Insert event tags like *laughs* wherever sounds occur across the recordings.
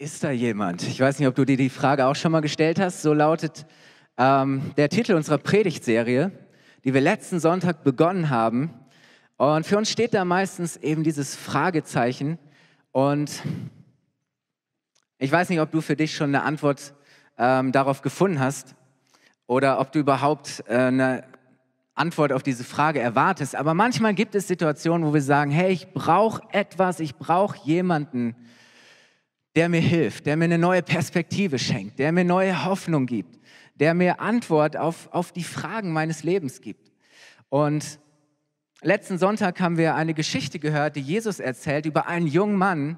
Ist da jemand? Ich weiß nicht, ob du dir die Frage auch schon mal gestellt hast. So lautet ähm, der Titel unserer Predigtserie, die wir letzten Sonntag begonnen haben. Und für uns steht da meistens eben dieses Fragezeichen. Und ich weiß nicht, ob du für dich schon eine Antwort ähm, darauf gefunden hast oder ob du überhaupt äh, eine Antwort auf diese Frage erwartest. Aber manchmal gibt es Situationen, wo wir sagen, hey, ich brauche etwas, ich brauche jemanden der mir hilft, der mir eine neue Perspektive schenkt, der mir neue Hoffnung gibt, der mir Antwort auf, auf die Fragen meines Lebens gibt. Und letzten Sonntag haben wir eine Geschichte gehört, die Jesus erzählt über einen jungen Mann,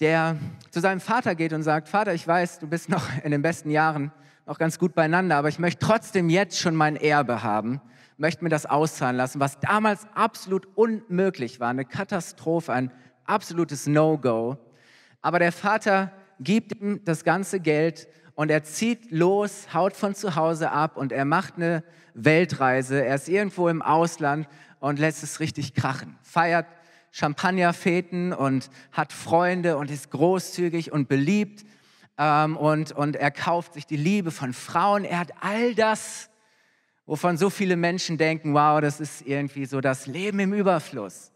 der zu seinem Vater geht und sagt, Vater, ich weiß, du bist noch in den besten Jahren noch ganz gut beieinander, aber ich möchte trotzdem jetzt schon mein Erbe haben, möchte mir das auszahlen lassen, was damals absolut unmöglich war, eine Katastrophe, ein absolutes No-Go. Aber der Vater gibt ihm das ganze Geld und er zieht los, haut von zu Hause ab und er macht eine Weltreise. Er ist irgendwo im Ausland und lässt es richtig krachen. Feiert Champagnerfeten und hat Freunde und ist großzügig und beliebt. Ähm, und, und er kauft sich die Liebe von Frauen. Er hat all das, wovon so viele Menschen denken, wow, das ist irgendwie so das Leben im Überfluss.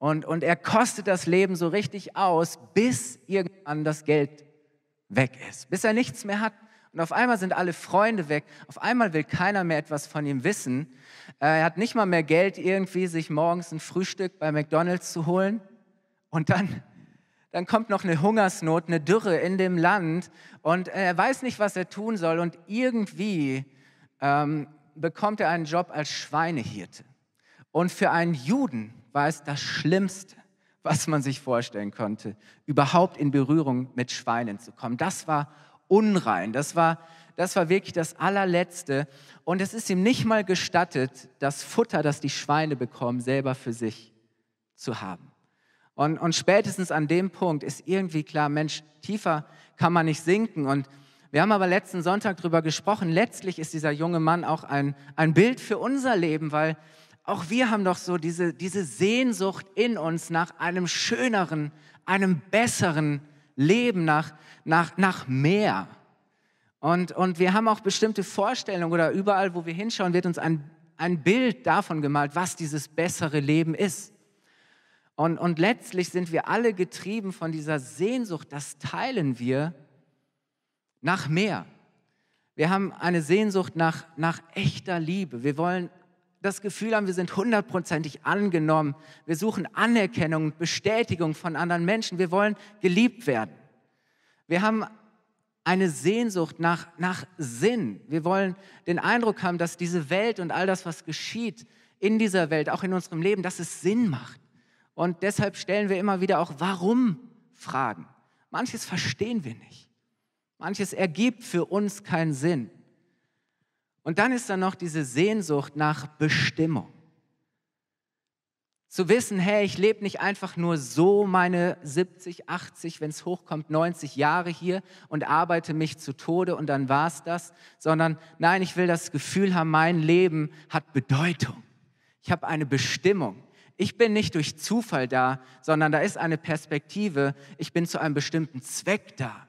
Und, und er kostet das Leben so richtig aus, bis irgendwann das Geld weg ist, bis er nichts mehr hat. Und auf einmal sind alle Freunde weg. Auf einmal will keiner mehr etwas von ihm wissen. Äh, er hat nicht mal mehr Geld, irgendwie sich morgens ein Frühstück bei McDonald's zu holen. Und dann, dann kommt noch eine Hungersnot, eine Dürre in dem Land. Und er weiß nicht, was er tun soll. Und irgendwie ähm, bekommt er einen Job als Schweinehirte. Und für einen Juden war es das Schlimmste, was man sich vorstellen konnte, überhaupt in Berührung mit Schweinen zu kommen. Das war unrein, das war, das war wirklich das allerletzte. Und es ist ihm nicht mal gestattet, das Futter, das die Schweine bekommen, selber für sich zu haben. Und, und spätestens an dem Punkt ist irgendwie klar, Mensch, tiefer kann man nicht sinken. Und wir haben aber letzten Sonntag darüber gesprochen, letztlich ist dieser junge Mann auch ein, ein Bild für unser Leben, weil auch wir haben doch so diese, diese Sehnsucht in uns nach einem schöneren, einem besseren Leben, nach, nach, nach mehr. Und, und wir haben auch bestimmte Vorstellungen oder überall, wo wir hinschauen, wird uns ein, ein Bild davon gemalt, was dieses bessere Leben ist. Und, und letztlich sind wir alle getrieben von dieser Sehnsucht, das teilen wir nach mehr. Wir haben eine Sehnsucht nach, nach echter Liebe. Wir wollen das Gefühl haben, wir sind hundertprozentig angenommen. Wir suchen Anerkennung und Bestätigung von anderen Menschen. Wir wollen geliebt werden. Wir haben eine Sehnsucht nach, nach Sinn. Wir wollen den Eindruck haben, dass diese Welt und all das, was geschieht in dieser Welt, auch in unserem Leben, dass es Sinn macht. Und deshalb stellen wir immer wieder auch Warum-Fragen. Manches verstehen wir nicht. Manches ergibt für uns keinen Sinn. Und dann ist da noch diese Sehnsucht nach Bestimmung. Zu wissen, hey, ich lebe nicht einfach nur so meine 70, 80, wenn es hochkommt, 90 Jahre hier und arbeite mich zu Tode und dann war es das, sondern nein, ich will das Gefühl haben, mein Leben hat Bedeutung. Ich habe eine Bestimmung. Ich bin nicht durch Zufall da, sondern da ist eine Perspektive. Ich bin zu einem bestimmten Zweck da.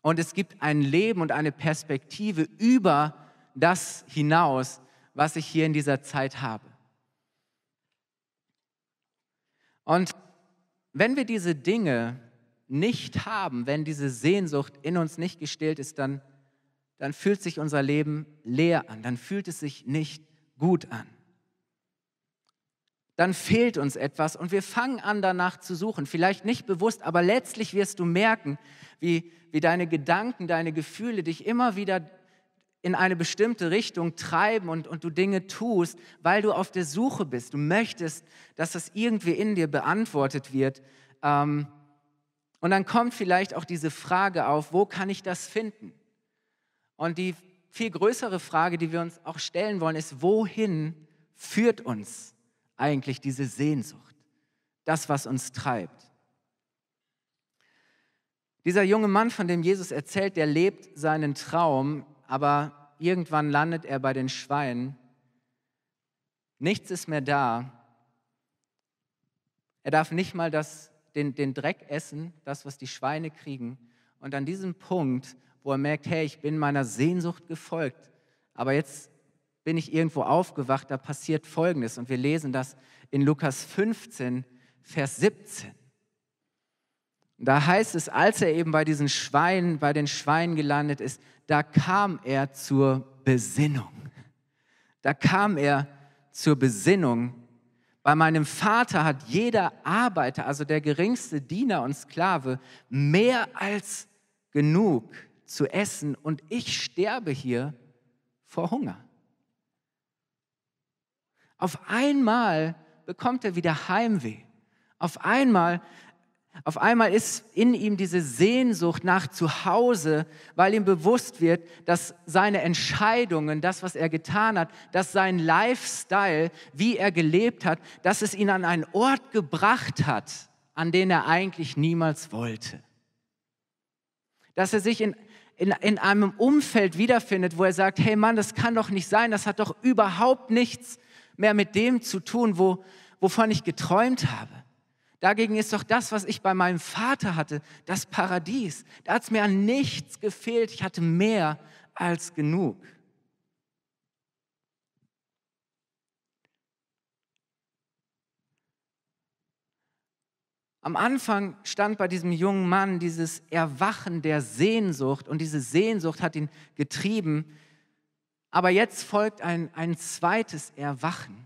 Und es gibt ein Leben und eine Perspektive über das hinaus, was ich hier in dieser Zeit habe. Und wenn wir diese Dinge nicht haben, wenn diese Sehnsucht in uns nicht gestillt ist, dann, dann fühlt sich unser Leben leer an, dann fühlt es sich nicht gut an. Dann fehlt uns etwas und wir fangen an danach zu suchen. Vielleicht nicht bewusst, aber letztlich wirst du merken, wie, wie deine Gedanken, deine Gefühle dich immer wieder in eine bestimmte Richtung treiben und, und du Dinge tust, weil du auf der Suche bist. Du möchtest, dass das irgendwie in dir beantwortet wird. Ähm, und dann kommt vielleicht auch diese Frage auf, wo kann ich das finden? Und die viel größere Frage, die wir uns auch stellen wollen, ist, wohin führt uns eigentlich diese Sehnsucht? Das, was uns treibt. Dieser junge Mann, von dem Jesus erzählt, der lebt seinen Traum aber irgendwann landet er bei den Schweinen. Nichts ist mehr da. Er darf nicht mal das, den, den Dreck essen, das, was die Schweine kriegen. Und an diesem Punkt, wo er merkt, hey, ich bin meiner Sehnsucht gefolgt, aber jetzt bin ich irgendwo aufgewacht, da passiert Folgendes. Und wir lesen das in Lukas 15, Vers 17. da heißt es, als er eben bei diesen Schweinen, bei den Schweinen gelandet ist, da kam er zur Besinnung. Da kam er zur Besinnung. Bei meinem Vater hat jeder Arbeiter, also der geringste Diener und Sklave, mehr als genug zu essen und ich sterbe hier vor Hunger. Auf einmal bekommt er wieder Heimweh. Auf einmal auf einmal ist in ihm diese Sehnsucht nach Zuhause, weil ihm bewusst wird, dass seine Entscheidungen, das, was er getan hat, dass sein Lifestyle, wie er gelebt hat, dass es ihn an einen Ort gebracht hat, an den er eigentlich niemals wollte. Dass er sich in, in, in einem Umfeld wiederfindet, wo er sagt, hey Mann, das kann doch nicht sein, das hat doch überhaupt nichts mehr mit dem zu tun, wo, wovon ich geträumt habe. Dagegen ist doch das, was ich bei meinem Vater hatte, das Paradies. Da hat es mir an nichts gefehlt. Ich hatte mehr als genug. Am Anfang stand bei diesem jungen Mann dieses Erwachen der Sehnsucht und diese Sehnsucht hat ihn getrieben. Aber jetzt folgt ein, ein zweites Erwachen.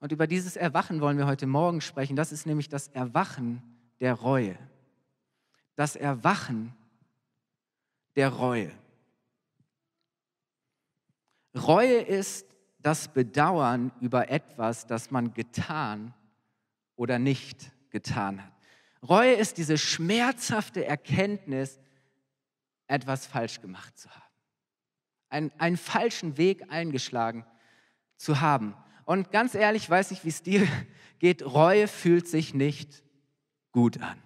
Und über dieses Erwachen wollen wir heute Morgen sprechen. Das ist nämlich das Erwachen der Reue. Das Erwachen der Reue. Reue ist das Bedauern über etwas, das man getan oder nicht getan hat. Reue ist diese schmerzhafte Erkenntnis, etwas falsch gemacht zu haben, einen, einen falschen Weg eingeschlagen zu haben. Und ganz ehrlich, weiß ich, wie es dir *laughs* geht, Reue fühlt sich nicht gut an.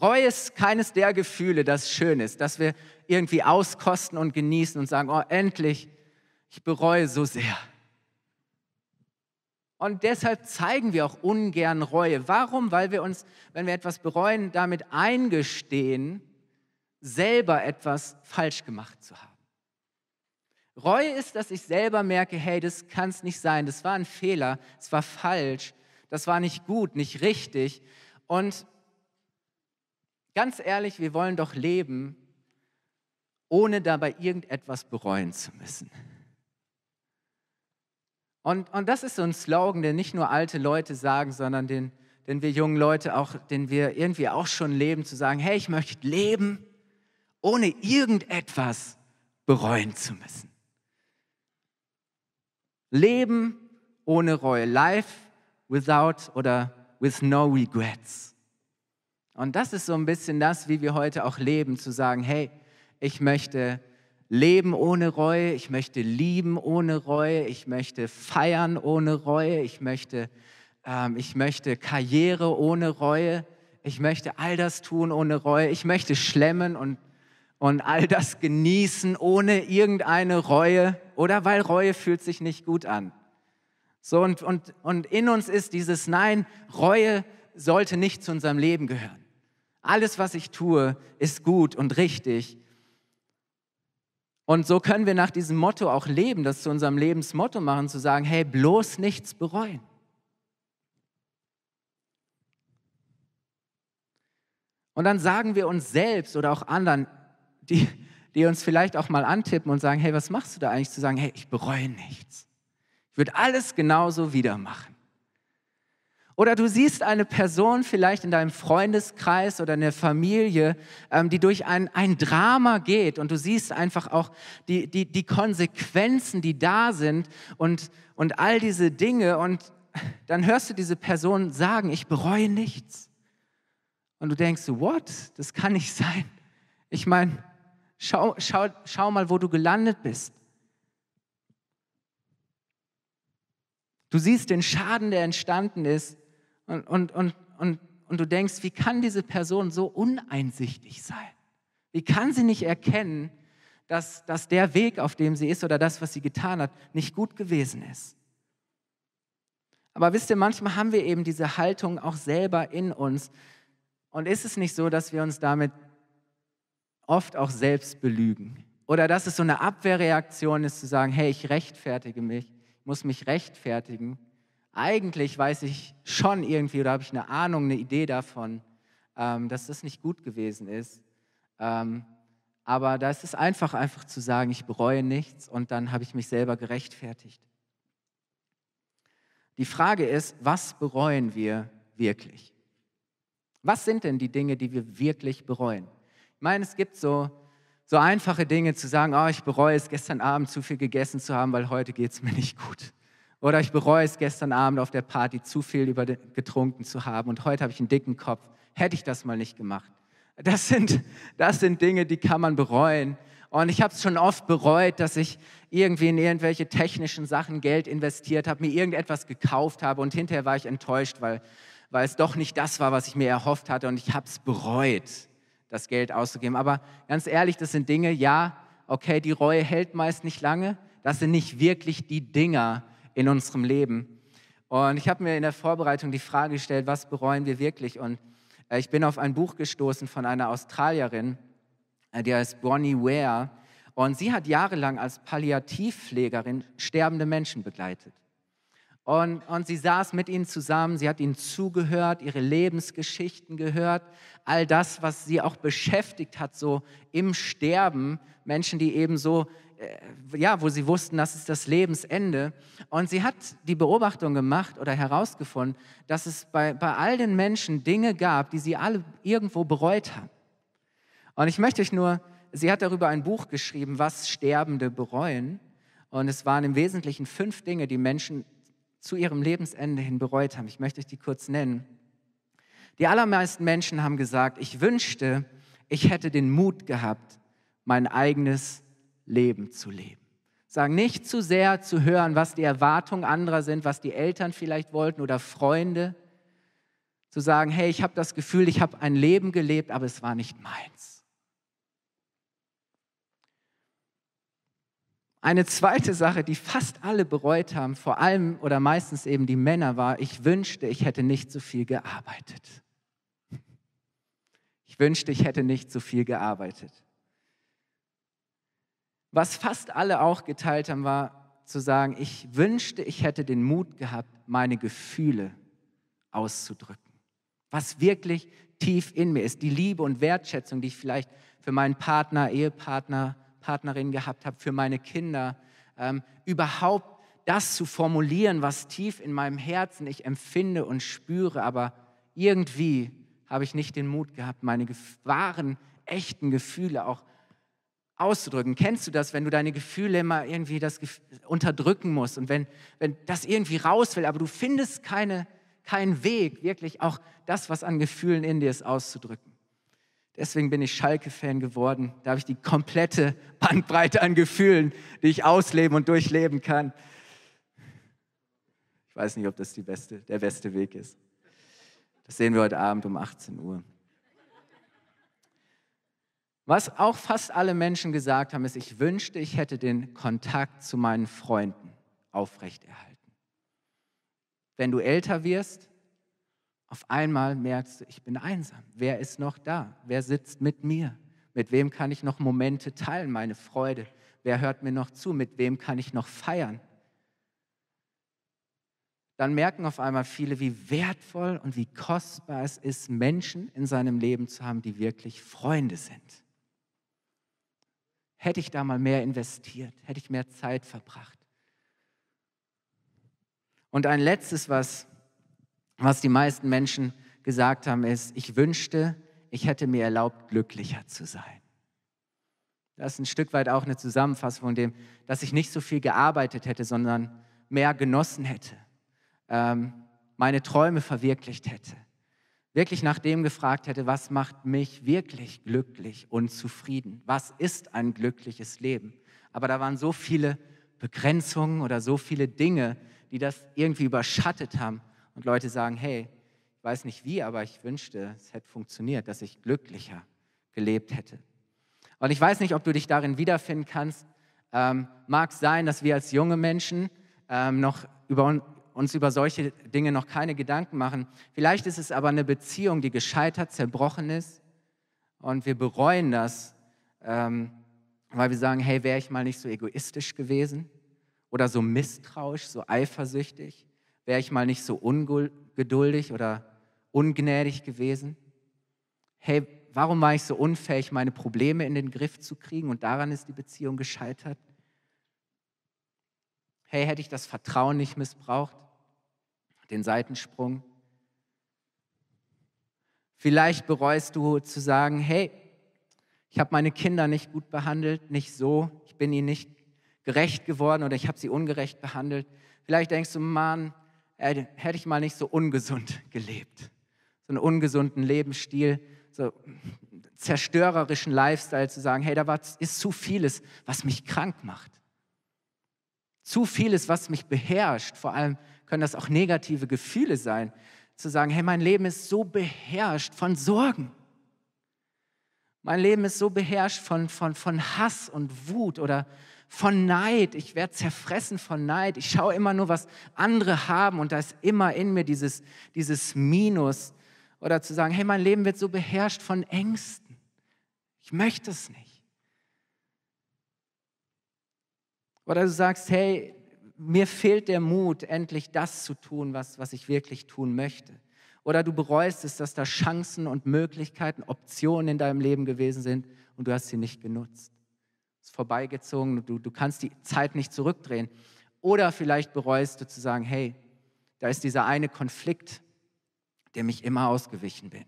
Reue ist keines der Gefühle, das schön ist, dass wir irgendwie auskosten und genießen und sagen, oh, endlich, ich bereue so sehr. Und deshalb zeigen wir auch ungern Reue. Warum? Weil wir uns, wenn wir etwas bereuen, damit eingestehen, selber etwas falsch gemacht zu haben. Reue ist, dass ich selber merke, hey, das kann es nicht sein, das war ein Fehler, es war falsch, das war nicht gut, nicht richtig. Und ganz ehrlich, wir wollen doch leben, ohne dabei irgendetwas bereuen zu müssen. Und, und das ist so ein Slogan, den nicht nur alte Leute sagen, sondern den, den wir jungen Leute auch, den wir irgendwie auch schon leben, zu sagen, hey, ich möchte leben, ohne irgendetwas bereuen zu müssen. Leben ohne Reue. Life without oder with no regrets. Und das ist so ein bisschen das, wie wir heute auch leben, zu sagen, hey, ich möchte leben ohne Reue, ich möchte lieben ohne Reue, ich möchte feiern ohne Reue, ich möchte, ähm, ich möchte Karriere ohne Reue, ich möchte all das tun ohne Reue, ich möchte schlemmen und und all das genießen ohne irgendeine Reue oder weil Reue fühlt sich nicht gut an. So und, und, und in uns ist dieses Nein, Reue sollte nicht zu unserem Leben gehören. Alles, was ich tue, ist gut und richtig. Und so können wir nach diesem Motto auch leben, das zu unserem Lebensmotto machen, zu sagen, hey, bloß nichts bereuen. Und dann sagen wir uns selbst oder auch anderen, die, die uns vielleicht auch mal antippen und sagen, hey, was machst du da eigentlich? Zu sagen, hey, ich bereue nichts. Ich würde alles genauso wieder machen. Oder du siehst eine Person vielleicht in deinem Freundeskreis oder in der Familie, ähm, die durch ein, ein Drama geht und du siehst einfach auch die, die, die Konsequenzen, die da sind und, und all diese Dinge und dann hörst du diese Person sagen, ich bereue nichts. Und du denkst, what? Das kann nicht sein. Ich meine, Schau, schau, schau mal, wo du gelandet bist. Du siehst den Schaden, der entstanden ist und, und, und, und, und du denkst, wie kann diese Person so uneinsichtig sein? Wie kann sie nicht erkennen, dass, dass der Weg, auf dem sie ist oder das, was sie getan hat, nicht gut gewesen ist? Aber wisst ihr, manchmal haben wir eben diese Haltung auch selber in uns. Und ist es nicht so, dass wir uns damit oft auch selbst belügen. Oder dass es so eine Abwehrreaktion ist, zu sagen, hey, ich rechtfertige mich, ich muss mich rechtfertigen. Eigentlich weiß ich schon irgendwie oder habe ich eine Ahnung, eine Idee davon, ähm, dass das nicht gut gewesen ist. Ähm, aber da ist es einfach, einfach zu sagen, ich bereue nichts und dann habe ich mich selber gerechtfertigt. Die Frage ist, was bereuen wir wirklich? Was sind denn die Dinge, die wir wirklich bereuen? Ich meine, es gibt so, so einfache Dinge zu sagen, oh, ich bereue es, gestern Abend zu viel gegessen zu haben, weil heute geht es mir nicht gut. Oder ich bereue es, gestern Abend auf der Party zu viel über getrunken zu haben und heute habe ich einen dicken Kopf. Hätte ich das mal nicht gemacht. Das sind, das sind Dinge, die kann man bereuen. Und ich habe es schon oft bereut, dass ich irgendwie in irgendwelche technischen Sachen Geld investiert habe, mir irgendetwas gekauft habe und hinterher war ich enttäuscht, weil, weil es doch nicht das war, was ich mir erhofft hatte und ich habe es bereut das Geld auszugeben. Aber ganz ehrlich, das sind Dinge, ja, okay, die Reue hält meist nicht lange. Das sind nicht wirklich die Dinger in unserem Leben. Und ich habe mir in der Vorbereitung die Frage gestellt, was bereuen wir wirklich? Und äh, ich bin auf ein Buch gestoßen von einer Australierin, äh, die heißt Bonnie Ware. Und sie hat jahrelang als Palliativpflegerin sterbende Menschen begleitet. Und, und sie saß mit ihnen zusammen, sie hat ihnen zugehört, ihre Lebensgeschichten gehört, all das, was sie auch beschäftigt hat, so im Sterben, Menschen, die eben so, äh, ja, wo sie wussten, das ist das Lebensende. Und sie hat die Beobachtung gemacht oder herausgefunden, dass es bei, bei all den Menschen Dinge gab, die sie alle irgendwo bereut haben. Und ich möchte euch nur, sie hat darüber ein Buch geschrieben, was Sterbende bereuen. Und es waren im Wesentlichen fünf Dinge, die Menschen zu ihrem Lebensende hin bereut haben. Ich möchte euch die kurz nennen. Die allermeisten Menschen haben gesagt, ich wünschte, ich hätte den Mut gehabt, mein eigenes Leben zu leben. Sagen nicht zu sehr zu hören, was die Erwartungen anderer sind, was die Eltern vielleicht wollten oder Freunde. Zu sagen, hey, ich habe das Gefühl, ich habe ein Leben gelebt, aber es war nicht meins. Eine zweite Sache, die fast alle bereut haben, vor allem oder meistens eben die Männer, war, ich wünschte, ich hätte nicht so viel gearbeitet. Ich wünschte, ich hätte nicht so viel gearbeitet. Was fast alle auch geteilt haben, war zu sagen, ich wünschte, ich hätte den Mut gehabt, meine Gefühle auszudrücken. Was wirklich tief in mir ist, die Liebe und Wertschätzung, die ich vielleicht für meinen Partner, Ehepartner, Partnerin gehabt habe, für meine Kinder, ähm, überhaupt das zu formulieren, was tief in meinem Herzen ich empfinde und spüre, aber irgendwie habe ich nicht den Mut gehabt, meine wahren, echten Gefühle auch auszudrücken. Kennst du das, wenn du deine Gefühle immer irgendwie das unterdrücken musst und wenn, wenn das irgendwie raus will, aber du findest keine, keinen Weg, wirklich auch das, was an Gefühlen in dir ist, auszudrücken? Deswegen bin ich Schalke-Fan geworden. Da habe ich die komplette Bandbreite an Gefühlen, die ich ausleben und durchleben kann. Ich weiß nicht, ob das beste, der beste Weg ist. Das sehen wir heute Abend um 18 Uhr. Was auch fast alle Menschen gesagt haben, ist, ich wünschte, ich hätte den Kontakt zu meinen Freunden aufrechterhalten. Wenn du älter wirst, auf einmal merkst du, ich bin einsam. Wer ist noch da? Wer sitzt mit mir? Mit wem kann ich noch Momente teilen, meine Freude? Wer hört mir noch zu? Mit wem kann ich noch feiern? Dann merken auf einmal viele, wie wertvoll und wie kostbar es ist, Menschen in seinem Leben zu haben, die wirklich Freunde sind. Hätte ich da mal mehr investiert, hätte ich mehr Zeit verbracht. Und ein letztes, was was die meisten Menschen gesagt haben, ist, ich wünschte, ich hätte mir erlaubt, glücklicher zu sein. Das ist ein Stück weit auch eine Zusammenfassung von dem, dass ich nicht so viel gearbeitet hätte, sondern mehr genossen hätte, ähm, meine Träume verwirklicht hätte, wirklich nach dem gefragt hätte, was macht mich wirklich glücklich und zufrieden? Was ist ein glückliches Leben? Aber da waren so viele Begrenzungen oder so viele Dinge, die das irgendwie überschattet haben, und Leute sagen, hey, ich weiß nicht wie, aber ich wünschte, es hätte funktioniert, dass ich glücklicher gelebt hätte. Und ich weiß nicht, ob du dich darin wiederfinden kannst. Ähm, mag sein, dass wir als junge Menschen ähm, noch über, uns über solche Dinge noch keine Gedanken machen. Vielleicht ist es aber eine Beziehung, die gescheitert, zerbrochen ist. Und wir bereuen das, ähm, weil wir sagen, hey, wäre ich mal nicht so egoistisch gewesen oder so misstrauisch, so eifersüchtig wäre ich mal nicht so ungeduldig oder ungnädig gewesen? Hey, warum war ich so unfähig, meine Probleme in den Griff zu kriegen und daran ist die Beziehung gescheitert? Hey, hätte ich das Vertrauen nicht missbraucht? Den Seitensprung? Vielleicht bereust du zu sagen, hey, ich habe meine Kinder nicht gut behandelt, nicht so, ich bin ihnen nicht gerecht geworden oder ich habe sie ungerecht behandelt. Vielleicht denkst du, Mann, äh, hätte ich mal nicht so ungesund gelebt. So einen ungesunden Lebensstil, so einen zerstörerischen Lifestyle zu sagen, hey, da war, ist zu vieles, was mich krank macht. Zu vieles, was mich beherrscht. Vor allem können das auch negative Gefühle sein. Zu sagen, hey, mein Leben ist so beherrscht von Sorgen. Mein Leben ist so beherrscht von, von, von Hass und Wut oder von Neid, ich werde zerfressen von Neid. Ich schaue immer nur, was andere haben und da ist immer in mir dieses, dieses Minus. Oder zu sagen, hey, mein Leben wird so beherrscht von Ängsten. Ich möchte es nicht. Oder du sagst, hey, mir fehlt der Mut, endlich das zu tun, was, was ich wirklich tun möchte. Oder du bereust es, dass da Chancen und Möglichkeiten, Optionen in deinem Leben gewesen sind und du hast sie nicht genutzt ist vorbeigezogen, du, du kannst die Zeit nicht zurückdrehen. Oder vielleicht bereust du zu sagen, hey, da ist dieser eine Konflikt, dem ich immer ausgewichen bin.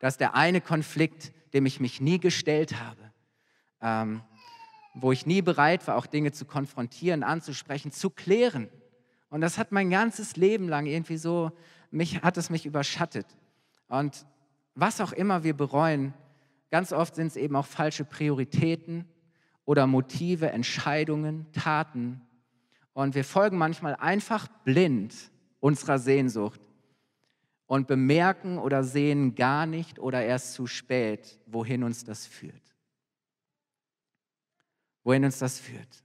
Das ist der eine Konflikt, dem ich mich nie gestellt habe, ähm, wo ich nie bereit war, auch Dinge zu konfrontieren, anzusprechen, zu klären. Und das hat mein ganzes Leben lang irgendwie so, mich hat es mich überschattet. Und was auch immer wir bereuen, ganz oft sind es eben auch falsche Prioritäten oder Motive, Entscheidungen, Taten. Und wir folgen manchmal einfach blind unserer Sehnsucht und bemerken oder sehen gar nicht oder erst zu spät, wohin uns das führt. Wohin uns das führt.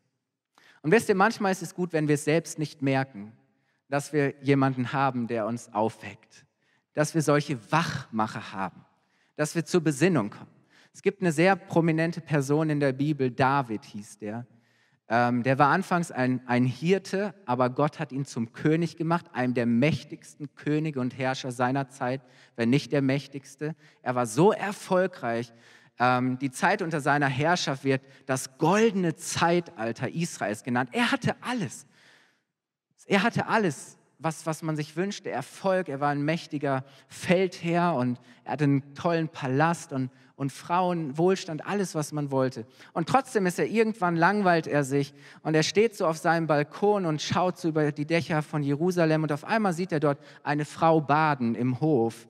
Und wisst ihr, manchmal ist es gut, wenn wir es selbst nicht merken, dass wir jemanden haben, der uns aufweckt, dass wir solche Wachmacher haben, dass wir zur Besinnung kommen. Es gibt eine sehr prominente Person in der Bibel, David hieß der. Ähm, der war anfangs ein, ein Hirte, aber Gott hat ihn zum König gemacht, einem der mächtigsten Könige und Herrscher seiner Zeit, wenn nicht der mächtigste. Er war so erfolgreich, ähm, die Zeit unter seiner Herrschaft wird das goldene Zeitalter Israels genannt. Er hatte alles. Er hatte alles was, was man sich wünschte, Erfolg. Er war ein mächtiger Feldherr und er hatte einen tollen Palast und, und Frauen, Wohlstand, alles, was man wollte. Und trotzdem ist er irgendwann, langweilt er sich und er steht so auf seinem Balkon und schaut so über die Dächer von Jerusalem und auf einmal sieht er dort eine Frau baden im Hof.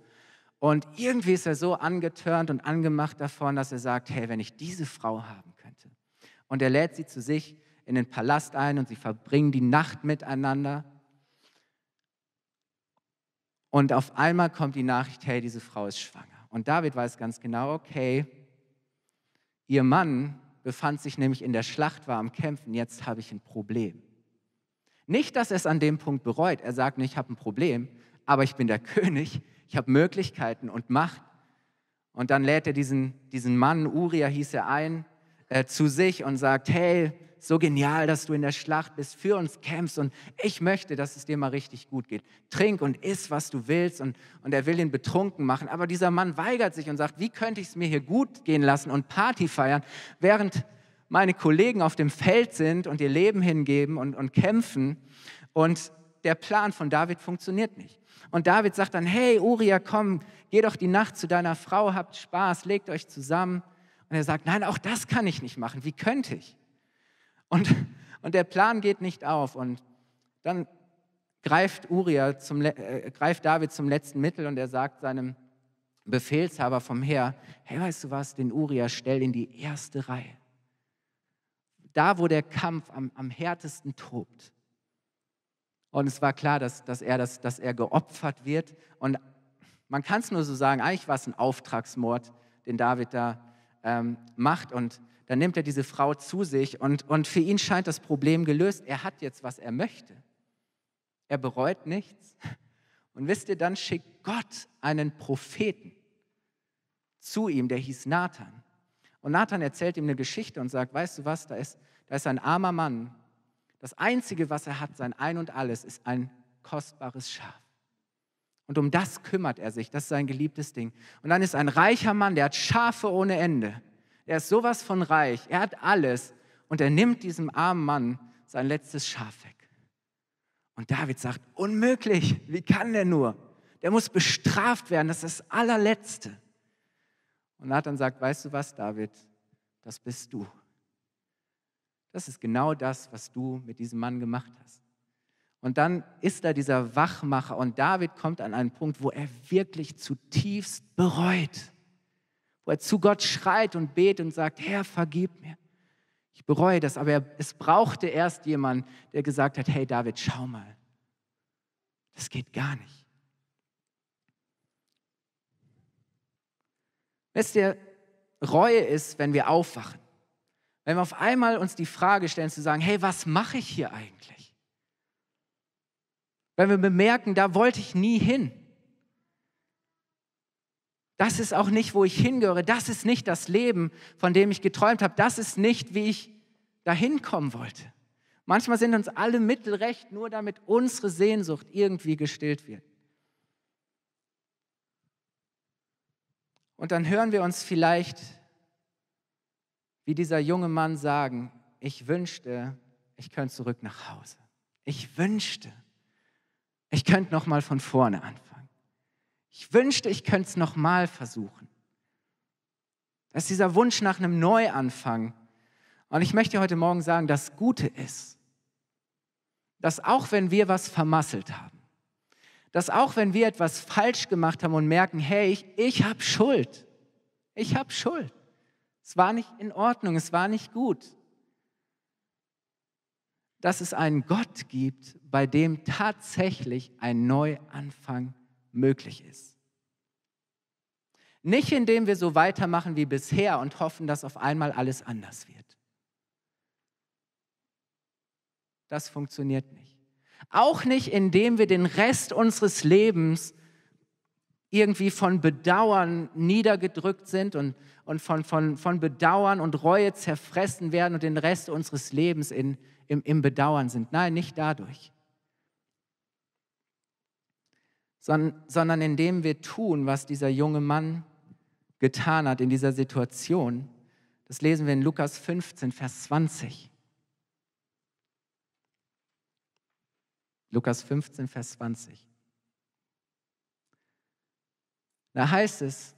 Und irgendwie ist er so angetörnt und angemacht davon, dass er sagt, hey, wenn ich diese Frau haben könnte. Und er lädt sie zu sich in den Palast ein und sie verbringen die Nacht miteinander. Und auf einmal kommt die Nachricht, hey, diese Frau ist schwanger. Und David weiß ganz genau, okay, ihr Mann befand sich nämlich in der Schlacht, war am Kämpfen, jetzt habe ich ein Problem. Nicht, dass er es an dem Punkt bereut, er sagt, ich habe ein Problem, aber ich bin der *laughs* König, ich habe Möglichkeiten und Macht. Und dann lädt er diesen, diesen Mann, Uria hieß er ein, äh, zu sich und sagt, hey, so genial, dass du in der Schlacht bist, für uns kämpfst und ich möchte, dass es dir mal richtig gut geht. Trink und iss, was du willst und, und er will ihn betrunken machen. Aber dieser Mann weigert sich und sagt, wie könnte ich es mir hier gut gehen lassen und Party feiern, während meine Kollegen auf dem Feld sind und ihr Leben hingeben und, und kämpfen. Und der Plan von David funktioniert nicht. Und David sagt dann, hey Uriah, komm, geh doch die Nacht zu deiner Frau, habt Spaß, legt euch zusammen. Und er sagt, nein, auch das kann ich nicht machen. Wie könnte ich? Und, und der Plan geht nicht auf. Und dann greift, Uriah zum, äh, greift David zum letzten Mittel und er sagt seinem Befehlshaber vom Heer, hey, weißt du was, den Uria stell in die erste Reihe. Da, wo der Kampf am, am härtesten tobt. Und es war klar, dass, dass, er, dass, dass er geopfert wird. Und man kann es nur so sagen, eigentlich war es ein Auftragsmord, den David da ähm, macht. Und dann nimmt er diese Frau zu sich und, und für ihn scheint das Problem gelöst. Er hat jetzt, was er möchte. Er bereut nichts. Und wisst ihr, dann schickt Gott einen Propheten zu ihm, der hieß Nathan. Und Nathan erzählt ihm eine Geschichte und sagt, weißt du was, da ist, da ist ein armer Mann. Das Einzige, was er hat, sein Ein und alles, ist ein kostbares Schaf. Und um das kümmert er sich, das ist sein geliebtes Ding. Und dann ist ein reicher Mann, der hat Schafe ohne Ende. Er ist sowas von reich. Er hat alles. Und er nimmt diesem armen Mann sein letztes Schaf weg. Und David sagt, unmöglich. Wie kann der nur? Der muss bestraft werden. Das ist das allerletzte. Und Nathan sagt, weißt du was, David? Das bist du. Das ist genau das, was du mit diesem Mann gemacht hast. Und dann ist da dieser Wachmacher und David kommt an einen Punkt, wo er wirklich zutiefst bereut wo er zu Gott schreit und betet und sagt, Herr, vergib mir. Ich bereue das, aber es brauchte erst jemand, der gesagt hat, hey David, schau mal, das geht gar nicht. Wisst ihr, Reue ist, wenn wir aufwachen. Wenn wir auf einmal uns die Frage stellen zu sagen, hey, was mache ich hier eigentlich? Wenn wir bemerken, da wollte ich nie hin. Das ist auch nicht, wo ich hingehöre. Das ist nicht das Leben, von dem ich geträumt habe. Das ist nicht, wie ich dahin kommen wollte. Manchmal sind uns alle Mittel recht, nur damit unsere Sehnsucht irgendwie gestillt wird. Und dann hören wir uns vielleicht, wie dieser junge Mann sagen, ich wünschte, ich könnte zurück nach Hause. Ich wünschte, ich könnte nochmal von vorne anfangen. Ich wünschte, ich könnte es nochmal versuchen. Das ist dieser Wunsch nach einem Neuanfang. Und ich möchte heute Morgen sagen, das Gute ist, dass auch wenn wir was vermasselt haben, dass auch wenn wir etwas falsch gemacht haben und merken, hey, ich, ich habe Schuld, ich habe Schuld, es war nicht in Ordnung, es war nicht gut, dass es einen Gott gibt, bei dem tatsächlich ein Neuanfang ist möglich ist. Nicht indem wir so weitermachen wie bisher und hoffen, dass auf einmal alles anders wird. Das funktioniert nicht. Auch nicht indem wir den Rest unseres Lebens irgendwie von Bedauern niedergedrückt sind und, und von, von, von Bedauern und Reue zerfressen werden und den Rest unseres Lebens in, im, im Bedauern sind. Nein, nicht dadurch sondern indem wir tun, was dieser junge Mann getan hat in dieser Situation. Das lesen wir in Lukas 15, Vers 20. Lukas 15, Vers 20. Da heißt es,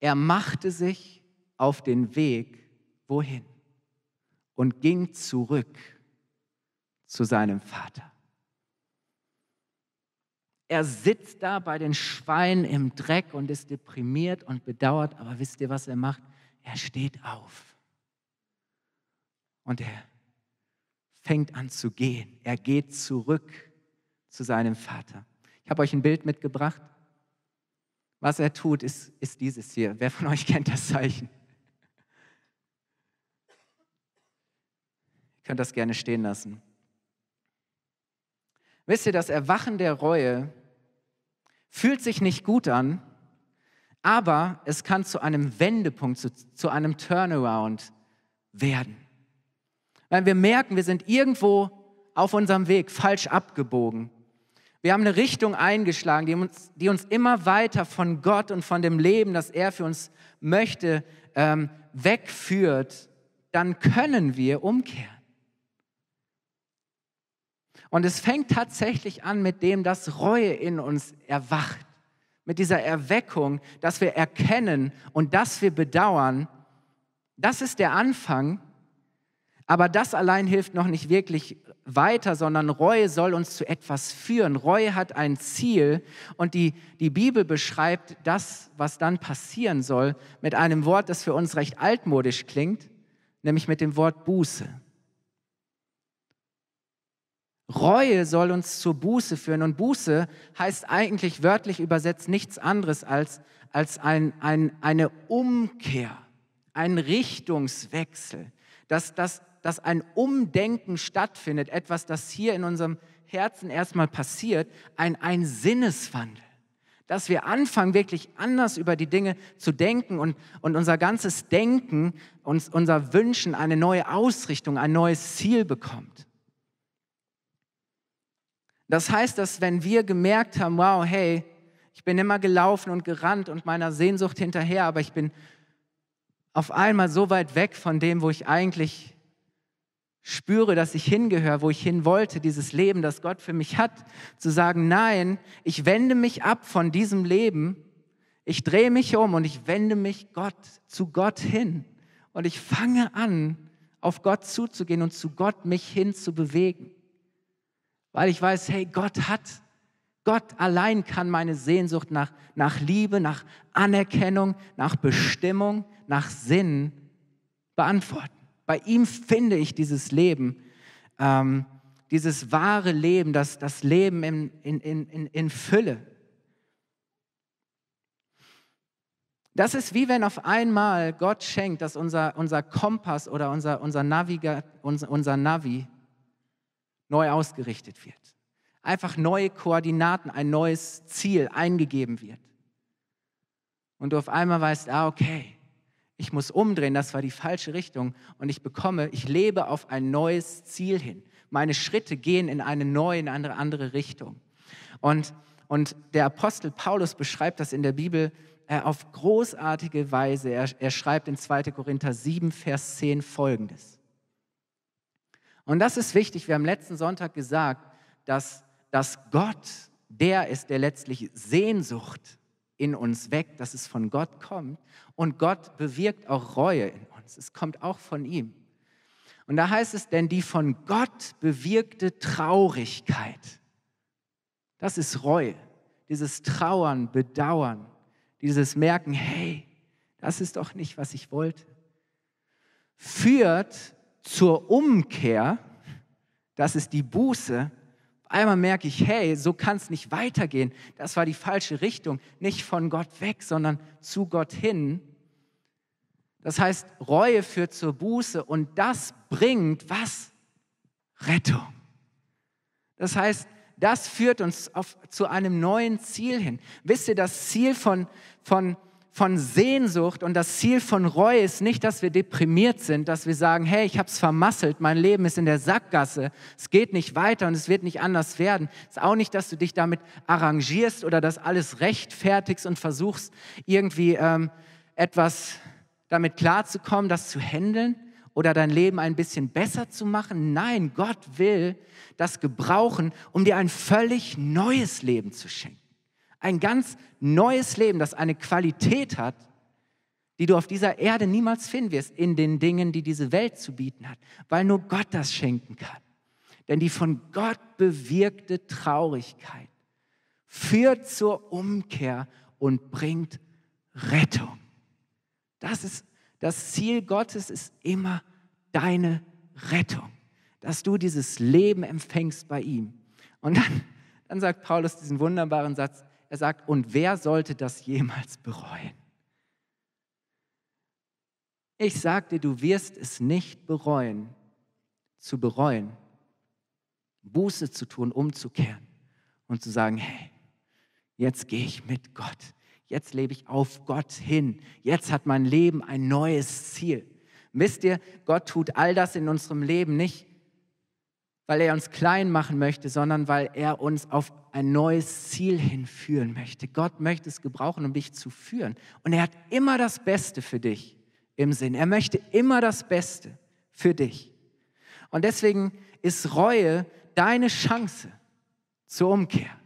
er machte sich auf den Weg wohin und ging zurück zu seinem Vater. Er sitzt da bei den Schweinen im Dreck und ist deprimiert und bedauert, aber wisst ihr, was er macht? Er steht auf. Und er fängt an zu gehen. Er geht zurück zu seinem Vater. Ich habe euch ein Bild mitgebracht. Was er tut, ist, ist dieses hier. Wer von euch *laughs* kennt das Zeichen? Ihr könnt das gerne stehen lassen. Wisst ihr, das Erwachen der Reue Fühlt sich nicht gut an, aber es kann zu einem Wendepunkt, zu, zu einem Turnaround werden. Weil wir merken, wir sind irgendwo auf unserem Weg falsch abgebogen. Wir haben eine Richtung eingeschlagen, die uns, die uns immer weiter von Gott und von dem Leben, das er für uns möchte, ähm, wegführt. Dann können wir umkehren. Und es fängt tatsächlich an mit dem, dass Reue in uns erwacht, mit dieser Erweckung, dass wir erkennen und dass wir bedauern. Das ist der Anfang, aber das allein hilft noch nicht wirklich weiter, sondern Reue soll uns zu etwas führen. Reue hat ein Ziel und die, die Bibel beschreibt das, was dann passieren soll, mit einem Wort, das für uns recht altmodisch klingt, nämlich mit dem Wort Buße. Reue soll uns zur Buße führen. Und Buße heißt eigentlich wörtlich übersetzt nichts anderes als, als ein, ein, eine Umkehr, ein Richtungswechsel, dass, dass, dass ein Umdenken stattfindet, etwas, das hier in unserem Herzen erstmal passiert, ein, ein Sinneswandel dass wir anfangen, wirklich anders über die Dinge zu denken und, und unser ganzes Denken, uns, unser Wünschen eine neue Ausrichtung, ein neues Ziel bekommt. Das heißt, dass wenn wir gemerkt haben, wow, hey, ich bin immer gelaufen und gerannt und meiner Sehnsucht hinterher, aber ich bin auf einmal so weit weg von dem, wo ich eigentlich spüre, dass ich hingehöre, wo ich hin wollte, dieses Leben, das Gott für mich hat, zu sagen, nein, ich wende mich ab von diesem Leben, ich drehe mich um und ich wende mich Gott zu Gott hin und ich fange an, auf Gott zuzugehen und zu Gott mich hin zu bewegen. Weil ich weiß, hey, Gott hat, Gott allein kann meine Sehnsucht nach, nach Liebe, nach Anerkennung, nach Bestimmung, nach Sinn beantworten. Bei ihm finde ich dieses Leben, ähm, dieses wahre Leben, das, das Leben in, in, in, in Fülle. Das ist wie wenn auf einmal Gott schenkt, dass unser, unser Kompass oder unser, unser, Naviga, unser, unser Navi neu ausgerichtet wird. Einfach neue Koordinaten, ein neues Ziel eingegeben wird. Und du auf einmal weißt, ah, okay, ich muss umdrehen, das war die falsche Richtung. Und ich bekomme, ich lebe auf ein neues Ziel hin. Meine Schritte gehen in eine neue, in eine andere Richtung. Und, und der Apostel Paulus beschreibt das in der Bibel äh, auf großartige Weise. Er, er schreibt in 2. Korinther 7, Vers 10 folgendes. Und das ist wichtig. Wir haben letzten Sonntag gesagt, dass, dass Gott der ist, der letztlich Sehnsucht in uns weckt, dass es von Gott kommt. Und Gott bewirkt auch Reue in uns. Es kommt auch von ihm. Und da heißt es, denn die von Gott bewirkte Traurigkeit, das ist Reue. Dieses Trauern, Bedauern, dieses Merken, hey, das ist doch nicht, was ich wollte, führt zur Umkehr, das ist die Buße, einmal merke ich, hey, so kann es nicht weitergehen. Das war die falsche Richtung. Nicht von Gott weg, sondern zu Gott hin. Das heißt, Reue führt zur Buße und das bringt was? Rettung. Das heißt, das führt uns auf, zu einem neuen Ziel hin. Wisst ihr, das Ziel von, von von Sehnsucht und das Ziel von Reue ist nicht, dass wir deprimiert sind, dass wir sagen, hey, ich habe es vermasselt, mein Leben ist in der Sackgasse, es geht nicht weiter und es wird nicht anders werden. Es ist auch nicht, dass du dich damit arrangierst oder das alles rechtfertigst und versuchst irgendwie ähm, etwas damit klarzukommen, das zu handeln oder dein Leben ein bisschen besser zu machen. Nein, Gott will das gebrauchen, um dir ein völlig neues Leben zu schenken. Ein ganz neues Leben, das eine Qualität hat, die du auf dieser Erde niemals finden wirst, in den Dingen, die diese Welt zu bieten hat, weil nur Gott das schenken kann. Denn die von Gott bewirkte Traurigkeit führt zur Umkehr und bringt Rettung. Das ist das Ziel Gottes ist immer deine Rettung, dass du dieses Leben empfängst bei ihm. Und dann, dann sagt Paulus diesen wunderbaren Satz, er sagt, und wer sollte das jemals bereuen? Ich sag dir, du wirst es nicht bereuen, zu bereuen, Buße zu tun, umzukehren und zu sagen, hey, jetzt gehe ich mit Gott, jetzt lebe ich auf Gott hin, jetzt hat mein Leben ein neues Ziel. Wisst ihr, Gott tut all das in unserem Leben nicht, weil er uns klein machen möchte, sondern weil er uns auf ein neues Ziel hinführen möchte. Gott möchte es gebrauchen, um dich zu führen. Und er hat immer das Beste für dich im Sinn. Er möchte immer das Beste für dich. Und deswegen ist Reue deine Chance zur Umkehr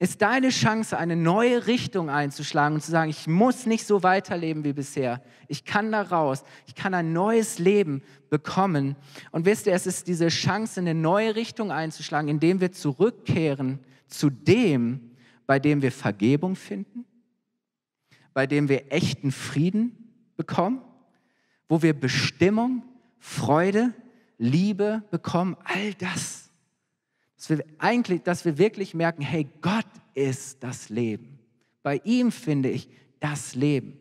ist deine Chance, eine neue Richtung einzuschlagen und zu sagen, ich muss nicht so weiterleben wie bisher. Ich kann da raus. Ich kann ein neues Leben bekommen. Und wisst ihr, es ist diese Chance, eine neue Richtung einzuschlagen, indem wir zurückkehren zu dem, bei dem wir Vergebung finden, bei dem wir echten Frieden bekommen, wo wir Bestimmung, Freude, Liebe bekommen. All das dass wir eigentlich, dass wir wirklich merken, hey, Gott ist das Leben. Bei ihm finde ich das Leben.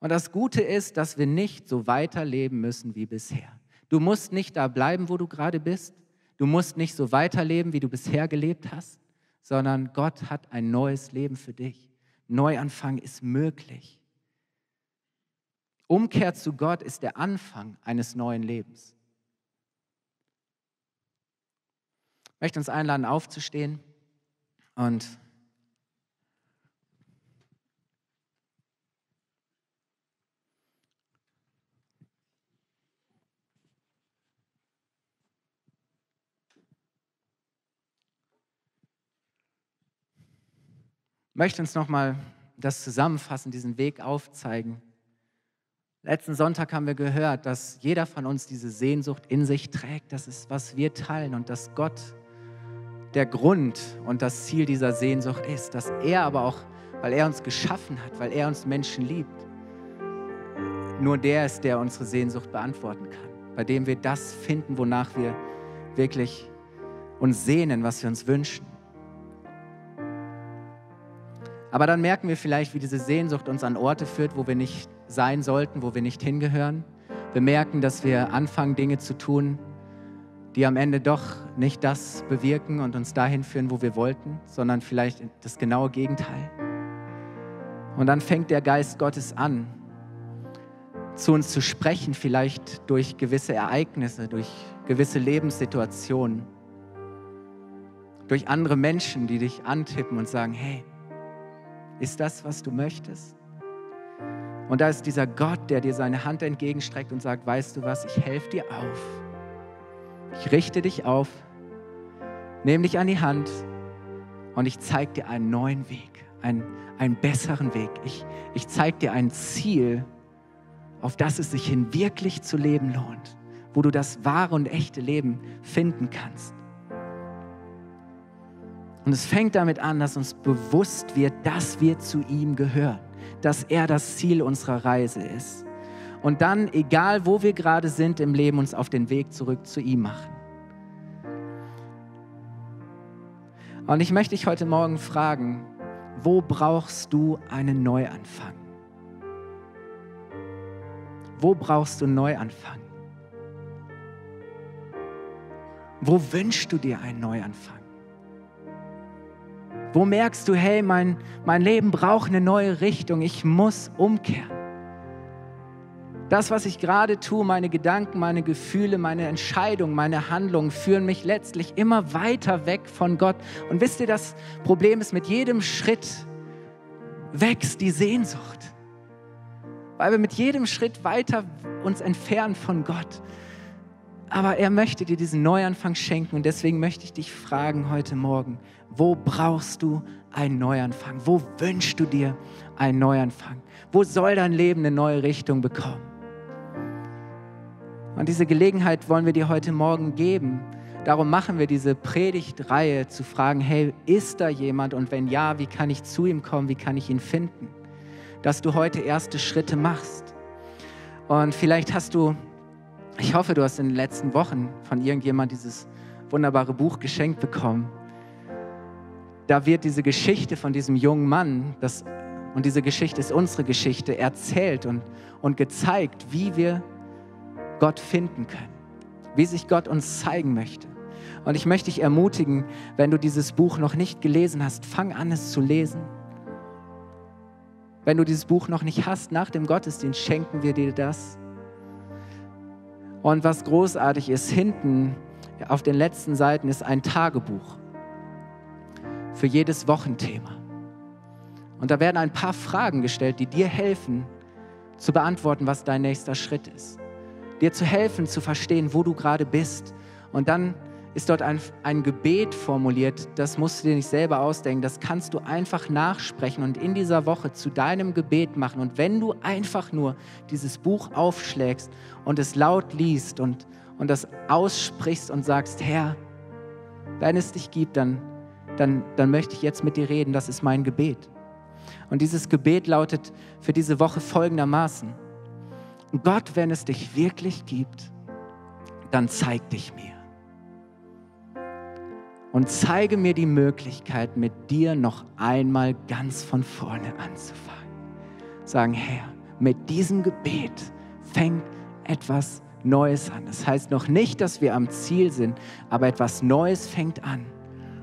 Und das Gute ist, dass wir nicht so weiterleben müssen wie bisher. Du musst nicht da bleiben, wo du gerade bist. Du musst nicht so weiterleben, wie du bisher gelebt hast, sondern Gott hat ein neues Leben für dich. Neuanfang ist möglich. Umkehr zu Gott ist der Anfang eines neuen Lebens. möchte uns einladen, aufzustehen und möchte uns nochmal das zusammenfassen, diesen Weg aufzeigen. Letzten Sonntag haben wir gehört, dass jeder von uns diese Sehnsucht in sich trägt. Das ist, was wir teilen und dass Gott der Grund und das Ziel dieser Sehnsucht ist, dass er aber auch, weil er uns geschaffen hat, weil er uns Menschen liebt, nur der ist, der unsere Sehnsucht beantworten kann, bei dem wir das finden, wonach wir wirklich uns sehnen, was wir uns wünschen. Aber dann merken wir vielleicht, wie diese Sehnsucht uns an Orte führt, wo wir nicht sein sollten, wo wir nicht hingehören. Wir merken, dass wir anfangen, Dinge zu tun, die am Ende doch nicht das bewirken und uns dahin führen, wo wir wollten, sondern vielleicht das genaue Gegenteil. Und dann fängt der Geist Gottes an, zu uns zu sprechen, vielleicht durch gewisse Ereignisse, durch gewisse Lebenssituationen, durch andere Menschen, die dich antippen und sagen, hey, ist das, was du möchtest? Und da ist dieser Gott, der dir seine Hand entgegenstreckt und sagt, weißt du was, ich helfe dir auf ich richte dich auf, nehme dich an die Hand und ich zeige dir einen neuen Weg, einen, einen besseren Weg. Ich, ich zeige dir ein Ziel, auf das es sich hin wirklich zu leben lohnt, wo du das wahre und echte Leben finden kannst. Und es fängt damit an, dass uns bewusst wird, dass wir zu ihm gehören, dass er das Ziel unserer Reise ist und dann, egal wo wir gerade sind im Leben, uns auf den Weg zurück zu ihm machen. Und ich möchte dich heute Morgen fragen, wo brauchst du einen Neuanfang? Wo brauchst du einen Neuanfang? Wo wünschst du dir einen Neuanfang? Wo merkst du, hey, mein, mein Leben braucht eine neue Richtung, ich muss umkehren? Das, was ich gerade tue, meine Gedanken, meine Gefühle, meine Entscheidungen, meine Handlungen führen mich letztlich immer weiter weg von Gott. Und wisst ihr, das Problem ist, mit jedem Schritt wächst die Sehnsucht, weil wir mit jedem Schritt weiter uns entfernen von Gott. Aber er möchte dir diesen Neuanfang schenken und deswegen möchte ich dich fragen heute Morgen, wo brauchst du einen Neuanfang? Wo wünschst du dir einen Neuanfang? Wo soll dein Leben eine neue Richtung bekommen? Und diese Gelegenheit wollen wir dir heute Morgen geben. Darum machen wir diese Predigtreihe zu fragen, hey, ist da jemand und wenn ja, wie kann ich zu ihm kommen, wie kann ich ihn finden? Dass du heute erste Schritte machst. Und vielleicht hast du, ich hoffe, du hast in den letzten Wochen von irgendjemand dieses wunderbare Buch geschenkt bekommen. Da wird diese Geschichte von diesem jungen Mann, das, und diese Geschichte ist unsere Geschichte, erzählt und, und gezeigt, wie wir Gott finden können, wie sich Gott uns zeigen möchte. Und ich möchte dich ermutigen, wenn du dieses Buch noch nicht gelesen hast, fang an, es zu lesen. Wenn du dieses Buch noch nicht hast, nach dem Gottesdienst schenken wir dir das. Und was großartig ist, hinten auf den letzten Seiten ist ein Tagebuch für jedes Wochenthema. Und da werden ein paar Fragen gestellt, die dir helfen zu beantworten, was dein nächster Schritt ist dir zu helfen, zu verstehen, wo du gerade bist. Und dann ist dort ein, ein Gebet formuliert, das musst du dir nicht selber ausdenken, das kannst du einfach nachsprechen und in dieser Woche zu deinem Gebet machen. Und wenn du einfach nur dieses Buch aufschlägst und es laut liest und, und das aussprichst und sagst, Herr, wenn es dich gibt, dann, dann, dann möchte ich jetzt mit dir reden, das ist mein Gebet. Und dieses Gebet lautet für diese Woche folgendermaßen. Gott, wenn es dich wirklich gibt, dann zeig dich mir. Und zeige mir die Möglichkeit, mit dir noch einmal ganz von vorne anzufangen. Sagen, Herr, mit diesem Gebet fängt etwas Neues an. Das heißt noch nicht, dass wir am Ziel sind, aber etwas Neues fängt an.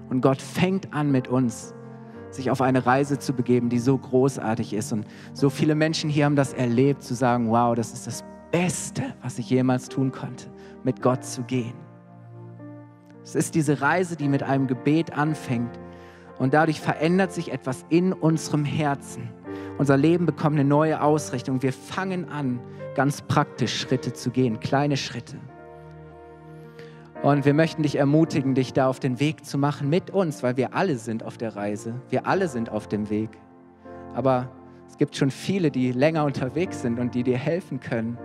Und Gott fängt an mit uns sich auf eine Reise zu begeben, die so großartig ist. Und so viele Menschen hier haben das erlebt, zu sagen, wow, das ist das Beste, was ich jemals tun konnte, mit Gott zu gehen. Es ist diese Reise, die mit einem Gebet anfängt. Und dadurch verändert sich etwas in unserem Herzen. Unser Leben bekommt eine neue Ausrichtung. Wir fangen an, ganz praktisch Schritte zu gehen, kleine Schritte. Und wir möchten dich ermutigen, dich da auf den Weg zu machen mit uns, weil wir alle sind auf der Reise. Wir alle sind auf dem Weg. Aber es gibt schon viele, die länger unterwegs sind und die dir helfen können,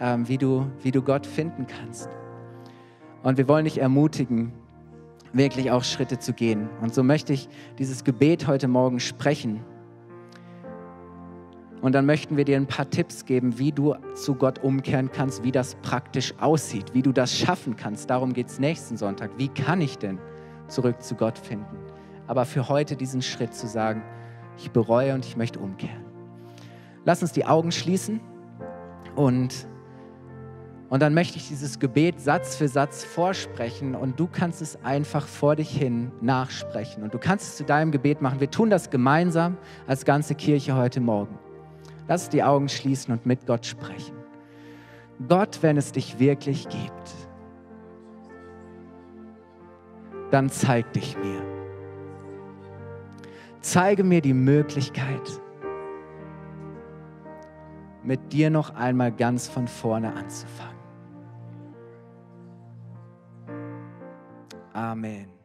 ähm, wie, du, wie du Gott finden kannst. Und wir wollen dich ermutigen, wirklich auch Schritte zu gehen. Und so möchte ich dieses Gebet heute Morgen sprechen. Und dann möchten wir dir ein paar Tipps geben, wie du zu Gott umkehren kannst, wie das praktisch aussieht, wie du das schaffen kannst. Darum geht es nächsten Sonntag. Wie kann ich denn zurück zu Gott finden? Aber für heute diesen Schritt zu sagen, ich bereue und ich möchte umkehren. Lass uns die Augen schließen und, und dann möchte ich dieses Gebet Satz für Satz vorsprechen und du kannst es einfach vor dich hin nachsprechen und du kannst es zu deinem Gebet machen. Wir tun das gemeinsam als ganze Kirche heute Morgen. Lass die Augen schließen und mit Gott sprechen. Gott, wenn es dich wirklich gibt, dann zeig dich mir. Zeige mir die Möglichkeit, mit dir noch einmal ganz von vorne anzufangen. Amen.